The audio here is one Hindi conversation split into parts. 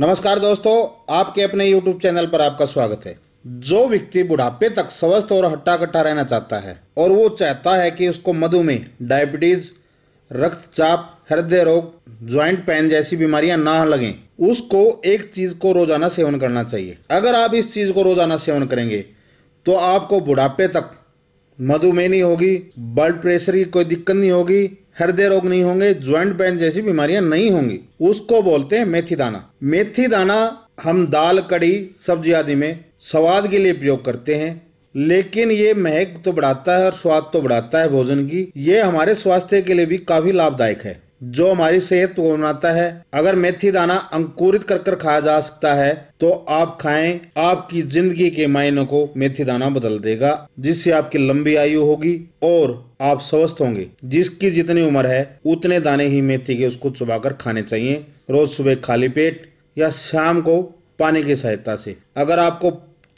नमस्कार दोस्तों आपके अपने YouTube चैनल पर आपका स्वागत है जो व्यक्ति बुढ़ापे तक स्वस्थ और हट्टा कट्टा रहना चाहता है और वो चाहता है कि उसको मधुमेह डायबिटीज रक्तचाप हृदय रोग ज्वाइंट पेन जैसी बीमारियां ना लगें उसको एक चीज को रोजाना सेवन करना चाहिए अगर आप इस चीज को रोजाना सेवन करेंगे तो आपको बुढ़ापे तक मधुमेह नहीं होगी ब्लड प्रेशर की कोई दिक्कत नहीं होगी हृदय रोग नहीं होंगे ज्वाइंट पेन जैसी बीमारियां नहीं होंगी उसको बोलते हैं मेथी दाना मेथी दाना हम दाल कड़ी सब्जी आदि में स्वाद के लिए प्रयोग करते हैं लेकिन ये महक तो बढ़ाता है और स्वाद तो बढ़ाता है भोजन की ये हमारे स्वास्थ्य के लिए भी काफी लाभदायक है जो हमारी सेहत को बनाता है अगर मेथी दाना अंकुरित कर कर खाया जा सकता है तो आप खाएं आपकी जिंदगी के मायनों को मेथी दाना बदल देगा जिससे आपकी लंबी आयु होगी और आप स्वस्थ होंगे जिसकी जितनी उम्र है उतने दाने ही मेथी के उसको चुबाकर खाने चाहिए रोज सुबह खाली पेट या शाम को पानी की सहायता से अगर आपको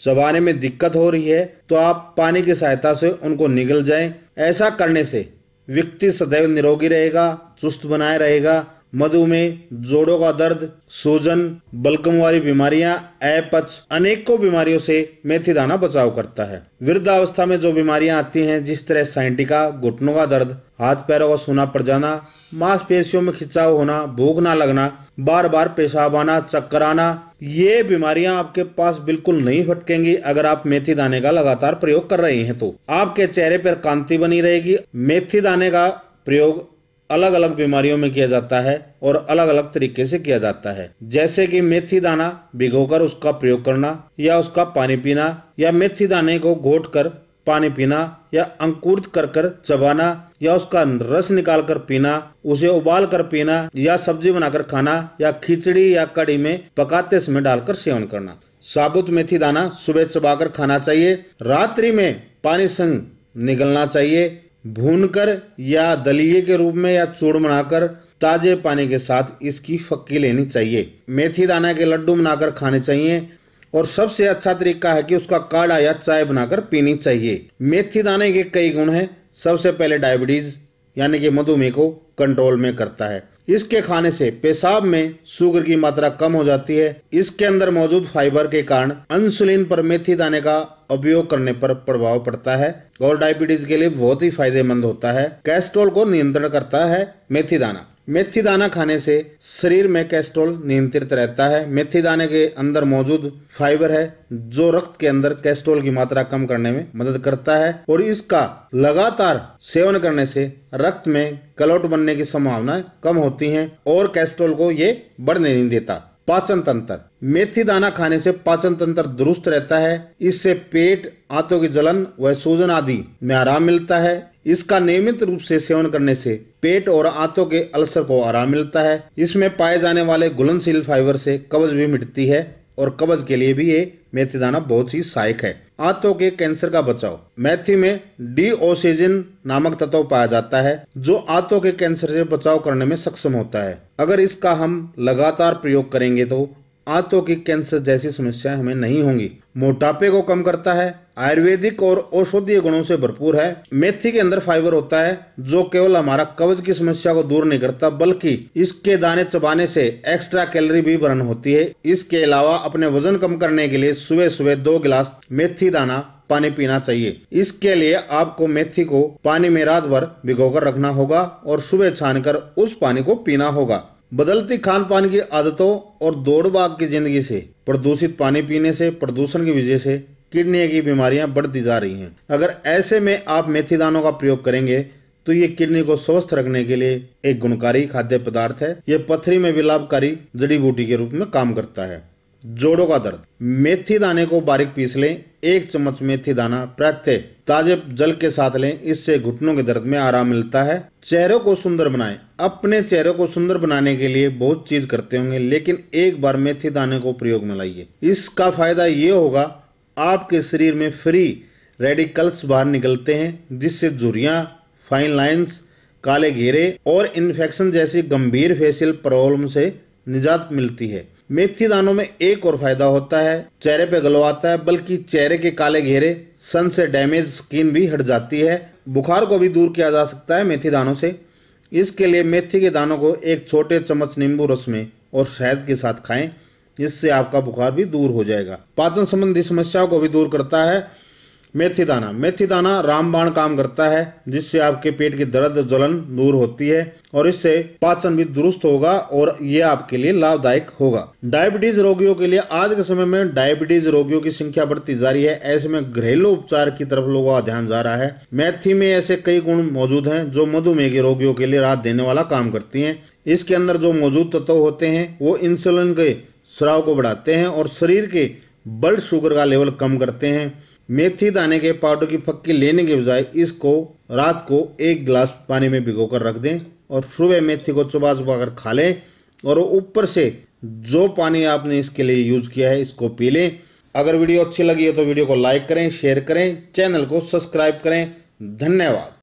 चबाने में दिक्कत हो रही है तो आप पानी की सहायता से उनको निगल जाए ऐसा करने से व्यक्ति सदैव निरोगी रहेगा चुस्त बनाए रहेगा मधुमेह जोड़ों का दर्द सूजन बलगम वाली बीमारियां अपच अनेकों बीमारियों से मेथी दाना बचाव करता है वृद्धावस्था में जो बीमारियां आती हैं जिस तरह साइंटिका घुटनों का दर्द हाथ पैरों का सूना पड़ जाना मांसपेशियों में खिंचाव होना भूख ना लगना बार बार पेशाब आना चक्कर आना ये बीमारियां आपके पास बिल्कुल नहीं फटकेंगी अगर आप मेथी दाने का लगातार प्रयोग कर रहे हैं तो आपके चेहरे पर कांति बनी रहेगी मेथी दाने का प्रयोग अलग अलग बीमारियों में किया जाता है और अलग अलग तरीके से किया जाता है जैसे कि मेथी दाना भिगोकर उसका प्रयोग करना या उसका पानी पीना या मेथी दाने को घोटकर पानी पीना या अंकुरित कर कर चबाना या उसका रस निकाल कर पीना उसे उबाल कर पीना या सब्जी बनाकर खाना या खिचड़ी या कड़ी में पकाते समय डालकर सेवन करना साबुत मेथी दाना सुबह चबाकर खाना चाहिए रात्रि में पानी संग निगलना चाहिए भूनकर या दलिये के रूप में या चूड़ बनाकर ताजे पानी के साथ इसकी फक्की लेनी चाहिए मेथी दाना के लड्डू बनाकर खाने चाहिए और सबसे अच्छा तरीका है कि उसका काढ़ा या चाय बनाकर पीनी चाहिए मेथी दाने के कई गुण हैं सबसे पहले डायबिटीज यानी कि मधुमेह को कंट्रोल में करता है इसके खाने से पेशाब में शुगर की मात्रा कम हो जाती है इसके अंदर मौजूद फाइबर के कारण इंसुलिन पर मेथी दाने का उपयोग करने पर प्रभाव पड़ता है और डायबिटीज के लिए बहुत ही फायदेमंद होता है कैस्ट्रोल को नियंत्रण करता है मेथी दाना मेथी दाना खाने से शरीर में कैस्ट्रोल नियंत्रित रहता है मेथी दाने के अंदर मौजूद फाइबर है जो रक्त के अंदर कैस्ट्रोल की मात्रा कम करने में मदद करता है और इसका लगातार सेवन करने से रक्त में कलौट बनने की संभावनाएं कम होती है और कैस्ट्रोल को ये बढ़ने नहीं देता पाचन तंत्र मेथी दाना खाने से पाचन तंत्र दुरुस्त रहता है इससे पेट आंतों की जलन व सूजन आदि में आराम मिलता है इसका नियमित रूप से सेवन करने से पेट और आंतों के अल्सर को आराम मिलता है इसमें पाए जाने वाले घुलनशील फाइबर से कब्ज भी मिटती है और कब्ज के लिए भी ये मेथी दाना बहुत ही सहायक है आंतों के कैंसर का बचाव मेथी में डी नामक तत्व पाया जाता है जो आंतों के कैंसर से बचाव करने में सक्षम होता है अगर इसका हम लगातार प्रयोग करेंगे तो आंतों की कैंसर जैसी समस्याएं हमें नहीं होंगी मोटापे को कम करता है आयुर्वेदिक और औषधीय गुणों से भरपूर है मेथी के अंदर फाइबर होता है जो केवल हमारा कब्ज की समस्या को दूर नहीं करता बल्कि इसके दाने चबाने से एक्स्ट्रा कैलोरी भी बर्न होती है इसके अलावा अपने वजन कम करने के लिए सुबह सुबह दो गिलास मेथी दाना पानी पीना चाहिए इसके लिए आपको मेथी को पानी में रात भर भिगो रखना होगा और सुबह छान उस पानी को पीना होगा बदलती खान पान की आदतों और दौड़ भाग की जिंदगी से प्रदूषित पानी पीने से प्रदूषण की वजह से किडनी की बीमारियां बढ़ती जा रही हैं अगर ऐसे में आप मेथी दानों का प्रयोग करेंगे तो ये किडनी को स्वस्थ रखने के लिए एक गुणकारी खाद्य पदार्थ है ये पथरी में भी लाभकारी जड़ी बूटी के रूप में काम करता है जोड़ों का दर्द मेथी दाने को बारीक पीस लें एक चम्मच मेथी दाना प्रत्यय ताजे जल के साथ लें इससे घुटनों के दर्द में आराम मिलता है चेहरे को सुंदर बनाए अपने चेहरे को सुंदर बनाने के लिए बहुत चीज करते होंगे लेकिन एक बार मेथी दाने को प्रयोग में लाइए इसका फायदा ये होगा आपके शरीर में फ्री रेडिकल्स बाहर निकलते हैं जिससे झुरिया फाइन लाइन्स काले घेरे और इन्फेक्शन जैसी गंभीर फेशियल प्रॉब्लम से निजात मिलती है मेथी दानों में एक और फायदा होता है चेहरे पे ग्लो आता है बल्कि चेहरे के काले घेरे सन से डैमेज स्किन भी हट जाती है बुखार को भी दूर किया जा सकता है मेथी दानों से इसके लिए मेथी के दानों को एक छोटे चम्मच नींबू रस में और शहद के साथ खाएं इससे आपका बुखार भी दूर हो जाएगा पाचन संबंधी समस्याओं को भी दूर करता है मेथी दाना मेथी दाना रामबाण काम करता है जिससे आपके पेट की दर्द जलन दूर होती है और इससे पाचन भी दुरुस्त होगा और ये आपके लिए लाभदायक होगा डायबिटीज रोगियों के लिए आज के समय में डायबिटीज रोगियों की संख्या बढ़ती जा रही है ऐसे में घरेलू उपचार की तरफ लोगों का ध्यान जा रहा है मेथी में ऐसे कई गुण मौजूद है जो मधुमेह के रोगियों के लिए राहत देने वाला काम करती है इसके अंदर जो मौजूद तत्व होते हैं वो इंसुलिन के स्राव को बढ़ाते हैं और शरीर के ब्लड शुगर का लेवल कम करते हैं मेथी दाने के पाउडर की फक्की लेने के बजाय इसको रात को एक गिलास पानी में भिगो कर रख दें और सुबह मेथी को चुबा चुबा कर खा लें और ऊपर से जो पानी आपने इसके लिए यूज़ किया है इसको पी लें अगर वीडियो अच्छी लगी है तो वीडियो को लाइक करें शेयर करें चैनल को सब्सक्राइब करें धन्यवाद